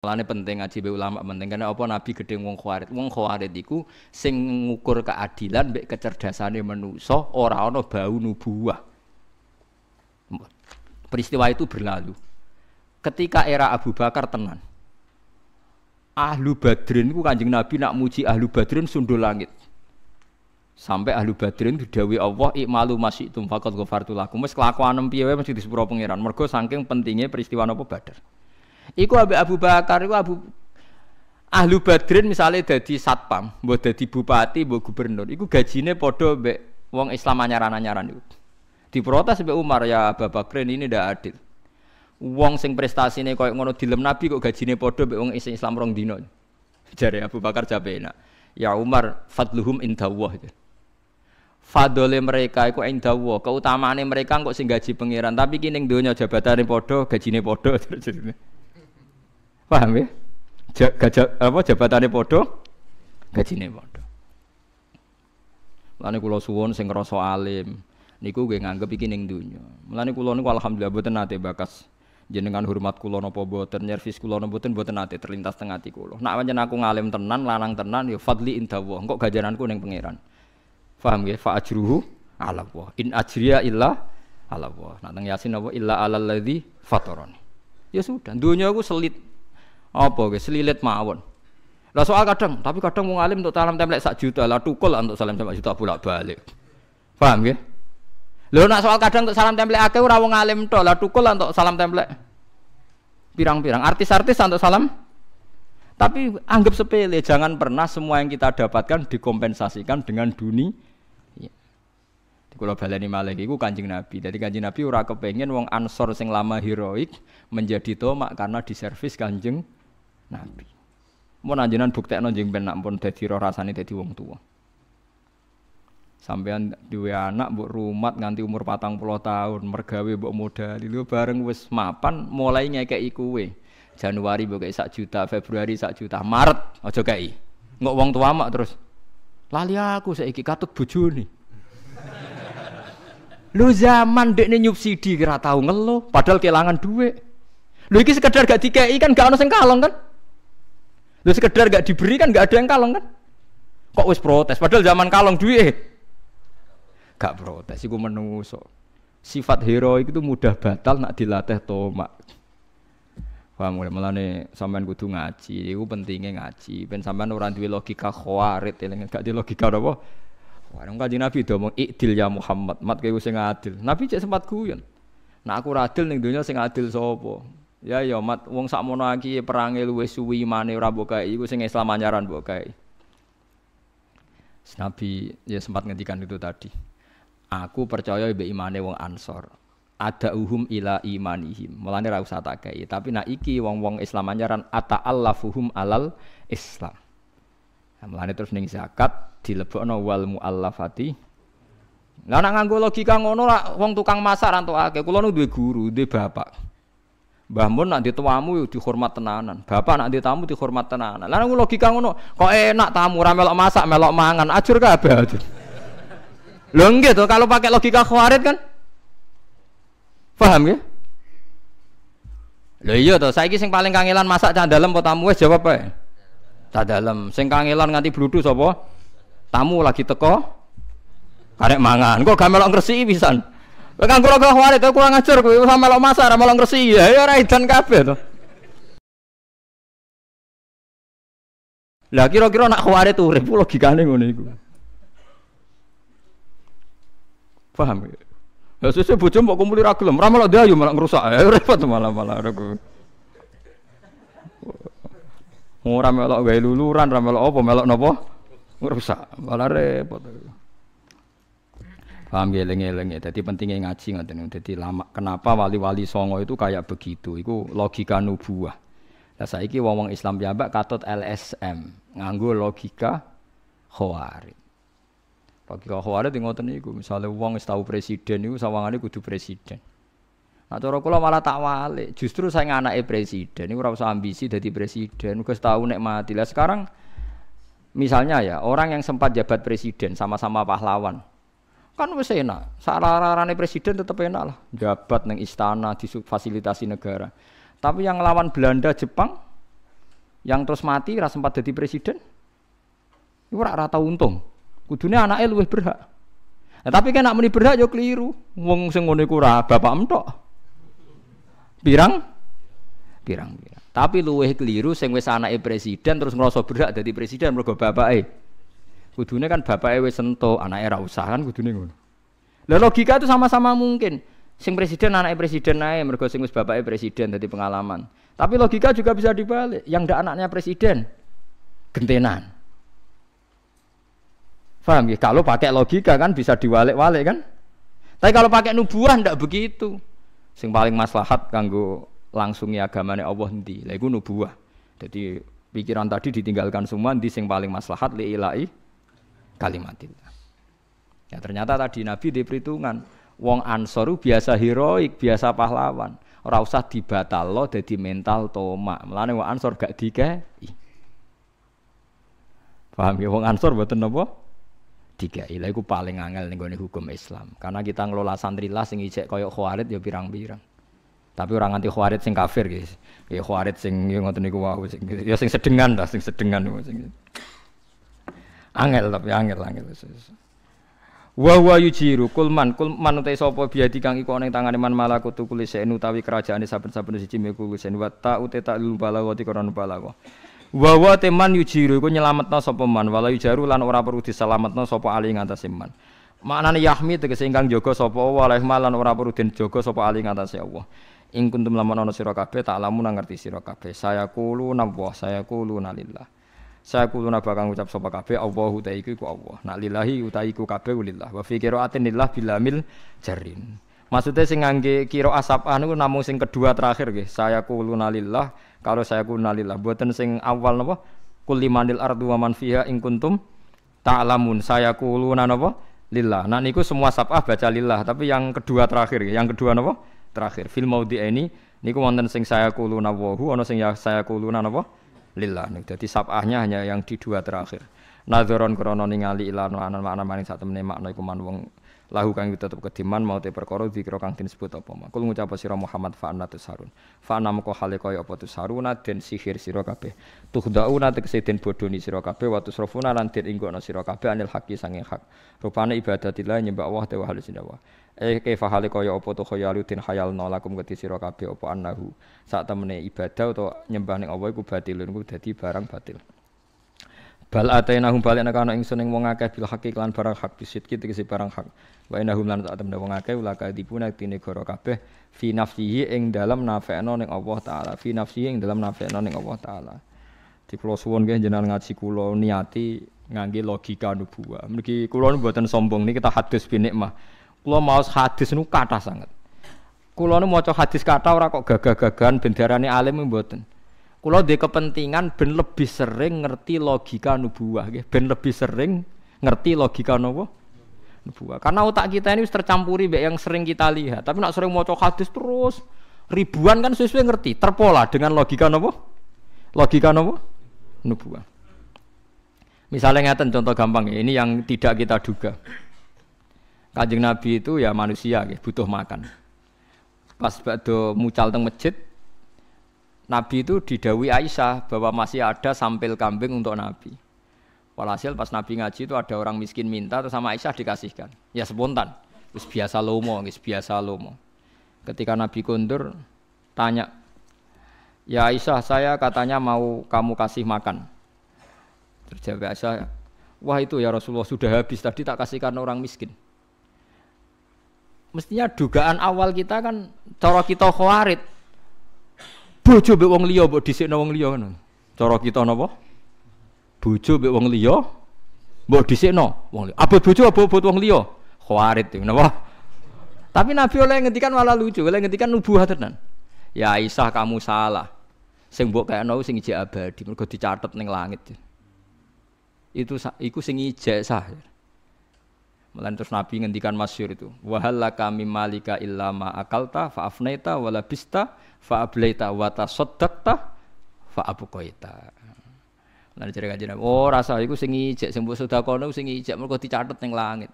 Lane penting ngaji be ulama penting karena apa nabi gede wong khawarit wong khawarit iku sing ngukur keadilan kecerdasan kecerdasane manusa ora ana bau nubuah. Peristiwa itu berlalu. Ketika era Abu Bakar tenan. Ahlu Badrin ku Kanjeng Nabi nak muji Ahlu Badrin sundul langit. Sampai Ahlu Badrin didawi Allah ikmalu masih tum faqad ghafartu lakum. Wis kelakuan piye wae masih disepuro pangeran. Mergo saking pentingnya peristiwa apa Badar. Iku Abu Abu Bakar, iku Abu Ahlu Badrin misalnya jadi satpam, buat jadi bupati, buat gubernur, Iku gajinya podo be wong Islam anyaran-anyaran itu. Diprotes be Umar ya abu Kren ini tidak adil. Uang sing prestasi nih kau ngono dilem Nabi kok gajinya podo be uang Islam rong dino. Jare Abu Bakar capek ya, enak. Ya Umar fatluhum fadluhum wah. Fadole mereka iku indawah, keutamaane mereka kok sing gaji pangeran, tapi kini ning donya jabatane podo, gajine podo terus. Paham ya? Gajah apa jabatannya podo, gajine podo. Mulane kulo suwon sing ngrasa alim niku gue nganggep iki ning dunia Mulane kula niku alhamdulillah buat nate bakas jenengan hormat kula nopo buat nyervis kula napa boten buat nate terlintas teng ati kula. Nak pancen aku ngalim tenan, lanang tenan ya fadli indallah. Engko ganjaranku neng pangeran. Paham nggih? Fa ajruhu ala wah In ajriya illa ala wah Nak teng Yasin apa illa alal ladzi fatoron Ya sudah, dunia aku selit apa guys selilit mawon. Lah soal kadang, tapi kadang wong alim untuk salam templek sak juta lah tukul untuk salam templek juta bolak-balik. Paham nggih? Lo nak soal kadang untuk salam templek akeh ora ngalim alim lah tukul untuk salam templek pirang-pirang artis-artis untuk salam tapi anggap sepele, jangan pernah semua yang kita dapatkan dikompensasikan dengan dunia. Ya. Kalau baleni malah itu Kanjeng Nabi. Jadi Kanjeng Nabi ora kepengen wong ansor sing lama heroik menjadi tomak karena diservis Kanjeng nabi. Mau najinan bukti jeng ben pun dari roh rasani dari wong tua. Sampean dua anak buk rumat nganti umur patang puluh tahun, mergawe buk muda, dulu bareng wes mapan mulai ngekeki kue. Januari buk kayak sak juta, Februari sak juta, Maret aja kei. Ngok wong tua mak terus. Lali aku saiki katut nih. Lu zaman dek dekne nyubsidi kira tahu ngeloh? padahal kehilangan duit. Lu iki sekedar gak dikei kan gak ono kalong kan? Lu sekedar gak diberi kan gak ada yang kalong kan? Kok wis protes? Padahal zaman kalong duit. Gak protes, gue menungso. Sifat heroik itu mudah batal nak dilatih tomak. Paham mulai nih sampean kudu ngaji, gue pentingnya ngaji. Ben sampean orang duwe logika khawarit, eling gak di logika apa. Warung kanjeng Nabi doang mong ikdil ya Muhammad, mat kowe sing adil. Nabi cek sempat guyon. Nah aku adil nih dunia sing adil sapa? Ya ya mat wong sakmono iki perangil luwes suwi imane ora mbok iku sing Islam anyaran mbok Nabi ya sempat ngendikan itu tadi. Aku percaya mbek imane wong Ansor. Ada uhum ila imanihim. Mulane ra usah tak tapi nak iki wong-wong Islam anyaran ata'allafuhum alal Islam. Nah, mulane terus ning zakat dilebokno wal muallafati Lah nek nganggo logika ngono lah wong tukang masak aja. Kula nu duwe guru, duwe bapak. Mbah Mun tuamu yuk dihormat tenanan, bapak nanti tamu dihormat tenanan. Lalu aku logika ngono, kok enak tamu ramelok masak, melok mangan, acur kabeh ajur. Lo nggih tuh kalau pakai logika kuarit kan? Paham ya? Lo iya tuh. saiki sing paling kangelan masak cah dalam buat tamu es jawab apa? Cah dalam. Sing kangelan nganti bludu sobo. Tamu lagi teko karek mangan. Kok gak melok ngersi pisan. Lah kan kula kok warit kula ngajur kuwi sama lo masar malah ngresi ya ya ora edan kabeh to. Lah kira-kira nak warit urip logikane ngono iku. Paham ya? Ya sesuk bojo mbok kumpuli ra gelem, ra malah ndayu malah ngrusak. Ya repot malah-malah aku. Ora oh, melok gawe luluran, ra melok apa, melok napa? Ngrusak. Malah repot. Paham geleng-geleng ya. Jadi pentingnya ngaji nggak Jadi lama kenapa wali-wali songo itu kayak begitu? Iku logika nubuah. Lah saiki wong-wong Islam piyambak katut LSM, nganggo logika khawarij. Logika khawarij tadi. Iku misalnya wong wis tau presiden niku sawangane kudu presiden. Nah cara kula malah tak wali, Justru saya anake presiden Iku rasa ambisi jadi presiden, Iku tau nek mati. Lah sekarang misalnya ya, orang yang sempat jabat presiden sama-sama pahlawan. Kan wis enak. Sararane presiden tetap enak lah. Jabat neng istana di fasilitasi negara. Tapi yang lawan Belanda, Jepang yang terus mati ora sempat jadi presiden. Iku ora rata untung. Kudune anake luwih berhak. Nah, tapi kena kan muni berhak yo keliru. Wong sing ngene ku ora bapak entok. Pirang? Pirang-pirang. Tapi luwih keliru sing wis anake presiden terus ngerasa berhak jadi presiden mergo bapake. Kudune kan bapak wis sento anak era usah kan kudune ngono. Lah logika itu sama-sama mungkin. Sing presiden anaknya presiden naik, mergo sing wis bapak presiden jadi pengalaman. Tapi logika juga bisa dibalik, yang ndak anaknya presiden gentenan. Paham ya? Kalau pakai logika kan bisa diwalik-walik kan? Tapi kalau pakai nubuah ndak begitu. Sing paling maslahat kanggo langsungi agamanya Allah nanti. Lah nubuah. Jadi pikiran tadi ditinggalkan semua di sing paling maslahat li ilahi kalimatillah. Ya ternyata tadi Nabi di perhitungan wong Ansoru biasa heroik, biasa pahlawan. Ora usah dibatalno dadi mental tomak. Mulane wong Ansor gak dikei. Paham ya wong Ansor mboten napa? Dikei. Lha iku paling angel ning hukum Islam. Karena kita ngelola santri lah sing ijek koyo Khawarid ya pirang-pirang. Tapi orang anti Khawarid sing kafir guys. Ya Khawarid sing ya ngoten niku wae sing ya sing sedengan ta, sing sedengan sing. Angel tapi angel angel. Wa wah yujiru kulman kulman utai sopo biadi kang iku oneng tangan eman malaku tu kulise kerajaan ini saben-saben siji meku kulise wa ta ute ta lu balagha ti koran balagha. Wa wa teman yujiru iku nyelametna sopo man wala yujaru lan ora perlu diselametna sopo ali ngatasi man. Maknane yahmi tegese ingkang jaga sapa wa malan ora perlu den jaga sapa ali ngatasi Allah. Ing kuntum lamun ana sira kabeh tak lamun ngerti sira Saya kulu nabwa saya kulu nalillah saya kuluna bakal ucap sapa kabeh Allahu ta iku ku Allah nak lillahi utaiku ku kabeh lillah wa fi qiraatin lillah bilamil jarin maksudnya sing ngangge kira asap anu namung sing kedua terakhir nggih saya kuluna lillah kalau saya kuluna lillah boten sing awal napa kulimanil ardu wa man fiha ing kuntum ta'lamun saya kuluna napa lillah nah niku semua sabah baca lillah tapi yang kedua terakhir yang kedua napa terakhir fil maudi ini niku wonten sing saya kuluna wahu ana sing ya saya kuluna napa lillah. Jadi sabahnya hanya yang di dua terakhir. Nadzoron krono ningali ilano anan makna maning sak temene makna iku man lahu kang tetep kediman mau te perkara dikira kang den sebut apa kul ngucap sira Muhammad fa anna tusarun fa anna moko hale kaya apa tusaruna den sihir sira kabeh tuhdauna tegese den bodoni sira kabeh wa tusrafuna lan den inggokno sira kabeh anil haqi sanging hak rupane ibadatillah nyembah Allah te wa halus eh kaifa hale kaya apa tu khayalu tin hayalna lakum geti sira kabeh apa annahu sak temene ibadah atau nyembah neng Allah iku batilun iku barang batil Bal atainahum balik nek ana ingsun ing wong akeh bil haqi lan barang hak bisit kita tegese barang hak. Wa innahum lan tak temne wong akeh ulaka dipuna tine goro kabeh fi nafsihi ing dalem nafekno ning Allah taala. Fi nafsihi ing dalem nafekno ning Allah taala. Dikulo suwun nggih jenengan ngaji kula niati ngangge logika nubuwah. Mriki kula mboten sombong niki kita hadis bin nikmah. Kula maos hadis nu kathah sanget. Kula nu maca hadis kathah ora kok gagah-gagahan bendarane alim mboten. Kulo di kepentingan ben lebih sering ngerti logika nubuah, gitu. ben lebih sering ngerti logika nubuah. Nubuah. Karena otak kita ini tercampuri be yang sering kita lihat. Tapi nak sering mau hadis terus ribuan kan sesuai ngerti, terpola dengan logika nubuah. Logika nubuah. Nubuah. Misalnya ngaten contoh gampang ya, ini yang tidak kita duga. Kajeng Nabi itu ya manusia, gitu, butuh makan. Pas bakdo mucal teng masjid, Nabi itu didawi Aisyah bahwa masih ada sampel kambing untuk Nabi. Walhasil pas Nabi ngaji itu ada orang miskin minta terus sama Aisyah dikasihkan. Ya spontan. Terus biasa lomo, terus biasa lomo. Ketika Nabi kundur tanya, "Ya Aisyah, saya katanya mau kamu kasih makan." Terjawab Aisyah, "Wah, itu ya Rasulullah sudah habis tadi tak kasihkan orang miskin." Mestinya dugaan awal kita kan cara kita khawarit bojo mbek wong liya mbok dhisikno wong liya ngono. Cara kita napa? Bojo mbek wong liya mbok dhisikno wong liya. Abot bojo abot wong liya. Khawarit ya, napa? Tapi Nabi oleh ngentikan malah lucu, oleh ngetikan nubuah tenan. Ya Aisyah kamu salah. Sing mbok kaya nau sing ijek abadi, mergo dicatet ning langit. Itu iku sing ijek sah. Mulan terus Nabi ngendikan masyur itu. Wahala kami malika illa ma akalta faafneta walabista faableita watasodakta faabukoita. Lalu cerita Nabi. oh rasa itu sing ijek, sing sudah kono sing ijek mereka dicatat neng langit.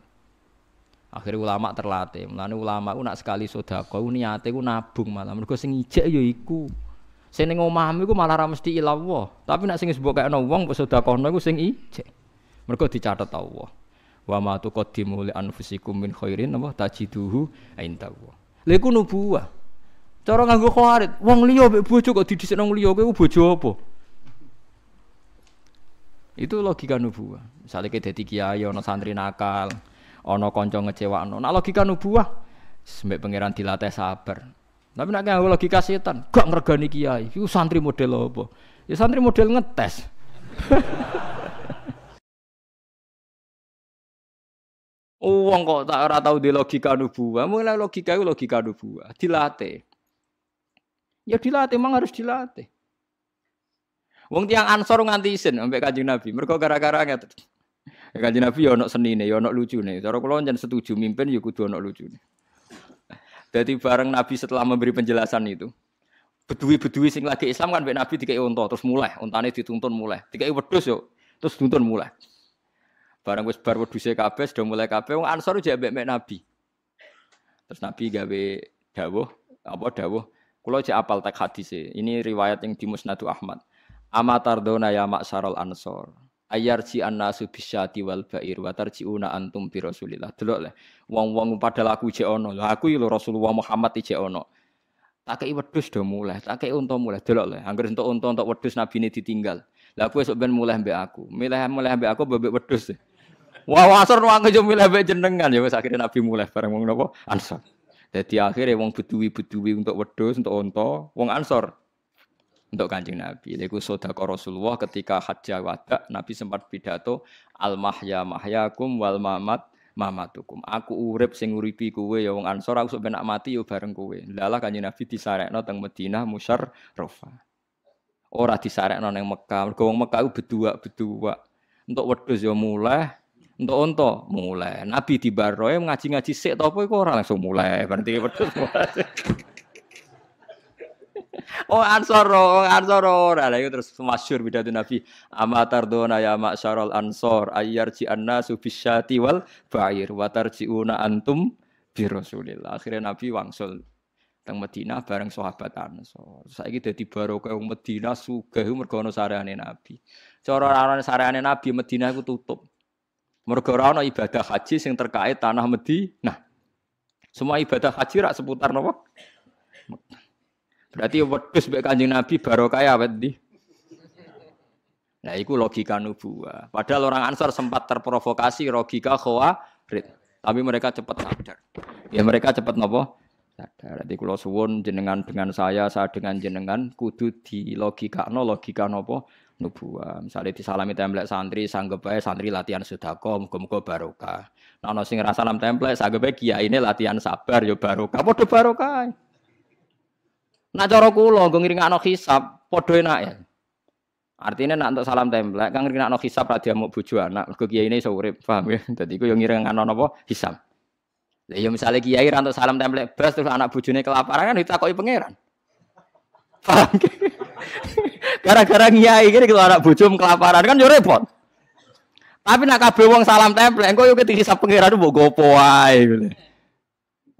Akhirnya ulama terlatih, mulane ulama ku nak sekali sedekah ku niate ku nabung malam. mergo sing ijek ya iku. Sing ning omahmu iku malah ra mesti ilawo. tapi nak sing sebuah mbok kaya wong kok aku iku sing ijek. Mergo dicatet Allah wa ma tuqaddimu li anfusikum min khairin apa tajiduhu Allah. lha iku nubuwah cara nganggo kharit, wong liya mbek bojo kok didhisikno wong liya kuwi bojo apa itu logika nubuah misalnya kita dadi kiai ana santri nakal ana kanca ngecewakno nah logika nubuwah sembek pangeran dilatih sabar tapi nek nganggo logika setan gak ngregani kiai iku santri model apa ya santri model ngetes Uang oh, kok tak ora tahu di logika nubuah. Mulai logika itu logika nubuah. Dilatih. Ya dilatih, memang harus dilatih. Wong tiang ansor nganti isin sampai kaji Nabi. Mereka gara-gara ngerti. Ya, kaji Nabi ya seni nih, ya lucu nih. Cara kalau setuju mimpin ya kudu lucu nih. Jadi bareng Nabi setelah memberi penjelasan itu, bedui-bedui sing lagi Islam kan Nabi dikai unta terus mulai, untane dituntun mulai. Dikai wedus yo terus dituntun mulai. Barang wis bar wedhuse kabeh sudah mulai kabeh wong Ansor jek mek Nabi. Terus Nabi gawe dawuh apa dawuh kula jek apal tak hadis ini riwayat yang di Musnadu Ahmad. Amatardona ya maksarul Ansor. Ayarji annasu bisyati wal bair wa tarjiuna antum bi Rasulillah. Delok le. Wong-wong padahal aku jek ono. Lah aku lho Rasulullah Muhammad jek ono. Tak kei wedhus do mulai, tak kei unta mulai. Delok le. Angger entuk unta untuk wedhus nabine ditinggal. Lah aku esuk ben mulai mbek aku. Milih mulai mbek aku mbek wedhus. Wawasor nuang aja milih bae jenengan ya wis akhire Nabi mulai bareng wong napa Ansor. Dadi akhire wong beduwi-beduwi untuk wedhus, untuk onto, wong Ansor untuk Kanjeng Nabi. Lha iku sedekah Rasulullah ketika haji wada Nabi sempat pidato al mahya mahyakum wal mamat mamatukum. Aku urip singuripi kue, ya wong Ansor aku sampe mati ya bareng kue. Lalah Kanjeng Nabi disarekno teng Madinah Musyarrafah. Ora disarekno ning Mekah. Mergo wong Mekah ku bedua-bedua. Untuk wedhus ya mulai untuk onto mulai nabi di baroe ngaji ngaji sik tau pun itu orang langsung mulai berarti betul Oh, oh nah, ya ansor, oh ansor, ora itu terus masyur beda tuh Nabi. Amatar dona ya syarol ansor ayar ji annasu wal ba'ir wa una antum birosulillah. Rasulillah. Akhirnya Nabi wangsul teng Madinah bareng sahabat Ansor. Saiki dadi barokah wong Madinah sugih umur kono sareane Nabi. coro ana sareane Nabi Madinah itu tutup. Mereka ora ibadah haji sing terkait tanah Nah, Semua ibadah haji rak seputar napa? Berarti wedhus mbek Kanjeng Nabi barokah awet ya, ndi? Nah, itu logika nubuah. Padahal orang Ansar sempat terprovokasi logika khawarid. Tapi mereka cepat sadar. Ya mereka cepat nopo? Sadar. Jadi kalau suwun jenengan dengan saya, saya dengan jenengan, kudu di logika no, logika nopo? nubuah. Misalnya di disalami template santri, sanggup ae santri latihan sudah kom, kom barokah. baroka. ana sing ngerasa salam template, sanggep kia ini latihan sabar yo barokah, padha barokah. Nah, cara gue ngiring hisap, hisap, padha enak ya. Artinya nak untuk salam template kan ngiringakno hisap ra mau bojo anak, mergo kia ini urip, paham ya? gue yang ngiring anak napa hisap. Lah ya misalnya kiai ra untuk salam template blas terus anak bojone kelaparan kan ditakoki pangeran. Paham? Gara-gara ngiai gini kalau anak bujum kelaparan kan yo repot. Tapi nak kabe wong salam tempel, engko yo ketika pangeran mbok gopo gitu.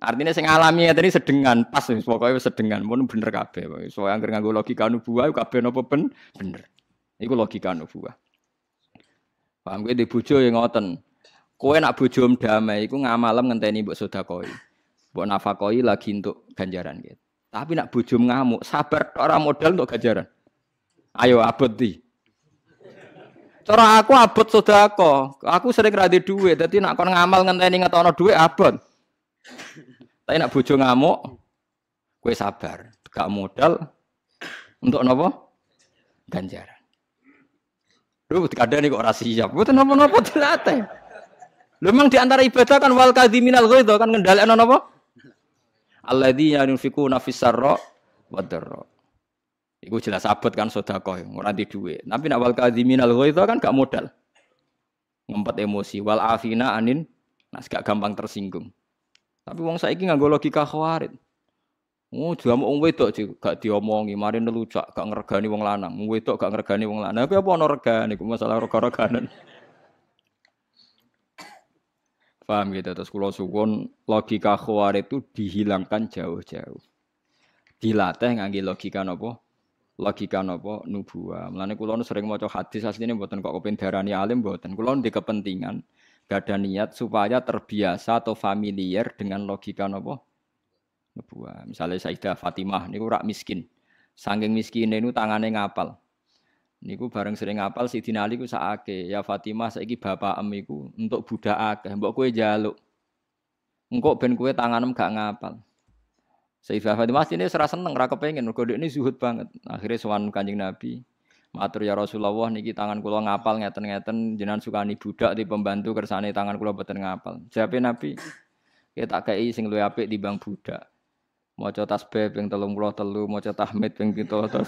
Artinya sing alami ya tadi sedengan pas wis pokoke sedengan mun bener kabe So anggere nganggo logika nubuwah kabe nopo ben bener. Iku logika nubuwah. Paham gue di bujo yang ngoten. Kowe nak bujum damai iku ngamalem ngenteni mbok sedakoi. Mbok nafakoi lagi untuk ganjaran gitu. Tapi nak bujum ngamuk, sabar orang modal untuk ganjaran. Ayo abot di. Cara aku abot kok. Aku sering rada duit. Jadi nak kon ngamal ngenteni ngetono duit abot. Tapi nak bujo ngamuk, kue sabar. Gak modal untuk nopo Ganjar. Lu ada nih kok rasi siap. Gue nopo nopo dilatih. Lu memang diantara ibadah kan wal gue itu kan ngendalekno nopo? Allah di yang sarra wad Iku jelas abot kan sedekah ora di duit. Tapi nak wal kadhimin al itu kan gak modal. Ngempet emosi wal afina anin nas gak gampang tersinggung. Tapi wong saiki nganggo logika khawarit. Oh, dia mau wong wedok sih, gak diomongi, mari nelujak, gak ngergani wong lanang, wong wedok gak ngergani wong lanang. Tapi nah, apa ono regane, masalah rega-reganan. Paham gitu, terus kalau sukun logika khawarit itu dihilangkan jauh-jauh. Dilatih ngangge logika nopo? logika nopo nubuwa. Mulane kula sering maca hadis asline mboten kok kepen darani alim mboten. Kula di kepentingan gak ada niat supaya terbiasa atau familiar dengan logika nopo nubuwa. Misalnya Sayyidah Fatimah niku rak miskin. Sangking miskine ini tangannya ngapal. Niku bareng sering ngapal si Dinali ku sakake. Ya Fatimah saiki bapak em untuk budak akeh. Mbok kue jaluk Engko ben kue tanganem gak ngapal. Sayyidah Fatimah ini serasa seneng, raka pengen, Kode ini zuhud banget. Akhirnya suan Kanjeng Nabi. Matur ya Rasulullah niki tangan kulo ngapal ngeten-ngeten suka sukani budak di pembantu kersane tangan kula boten ngapal. Siapa Nabi, Kita ya tak kei sing luwih apik timbang budak. Maca tasbih ping 33, maca tahmid ping 33,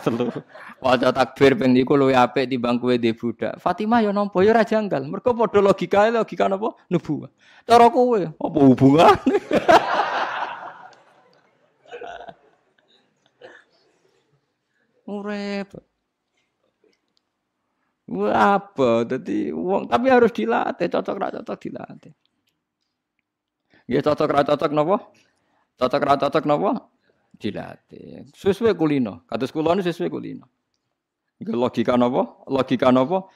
maca takbir ping niku luwih apik timbang kowe di budak. Fatimah ya nampa ya ora janggal. Mereka padha logikae logika napa? Nubuah. Cara kowe apa hubungane? Urep. apa? Jadi uang tapi harus dilatih, cocok rata cocok dilatih. Ya cocok rata cocok nopo. Cocok rata cocok nopo. Dilatih. Sesuai kulino. Kata sekolah ini sesuai kulino. Iku logika nopo? Logika nopo?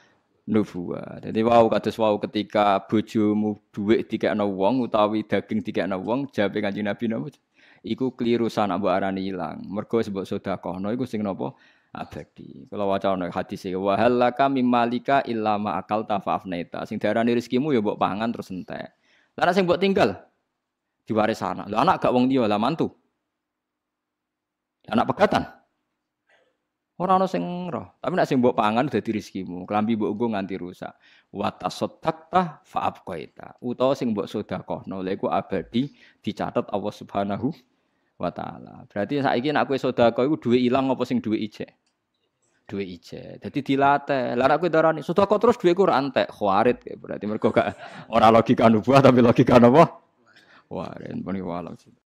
Nubuah. Jadi wow, kata wow ketika bojomu tiga nopo uang utawi daging nopo uang jawab Kanjeng Nabi nopo iku keliru sana mbok arani ilang. Mergo sebab no iku sing napa abadi. Kalau waca ono hadis e wa halaka mimalika illa ma akal neta Sing diarani rezekimu ya mbok pangan terus entek. Lah sing mbok tinggal diwaris anak. Lah anak gak wong liya lah mantu. Anak pegatan. Ora no sing roh, tapi nek sing mbok pangan dadi rezekimu, kelambi mbok nggo nganti rusak. Wa tasaddaqta fa Utawa sing mbok sedekahno lha iku abadi dicatat Allah Subhanahu wa taala. Berarti saiki nek kowe sedekah iku duwe ilang apa sing duwe ijek? Duwe ijek. Dadi dilatih. Lah nek kowe darani sedekah terus duwe ku ora entek, berarti mergo gak ora logika nubuah tapi logika napa? Warin pun walau.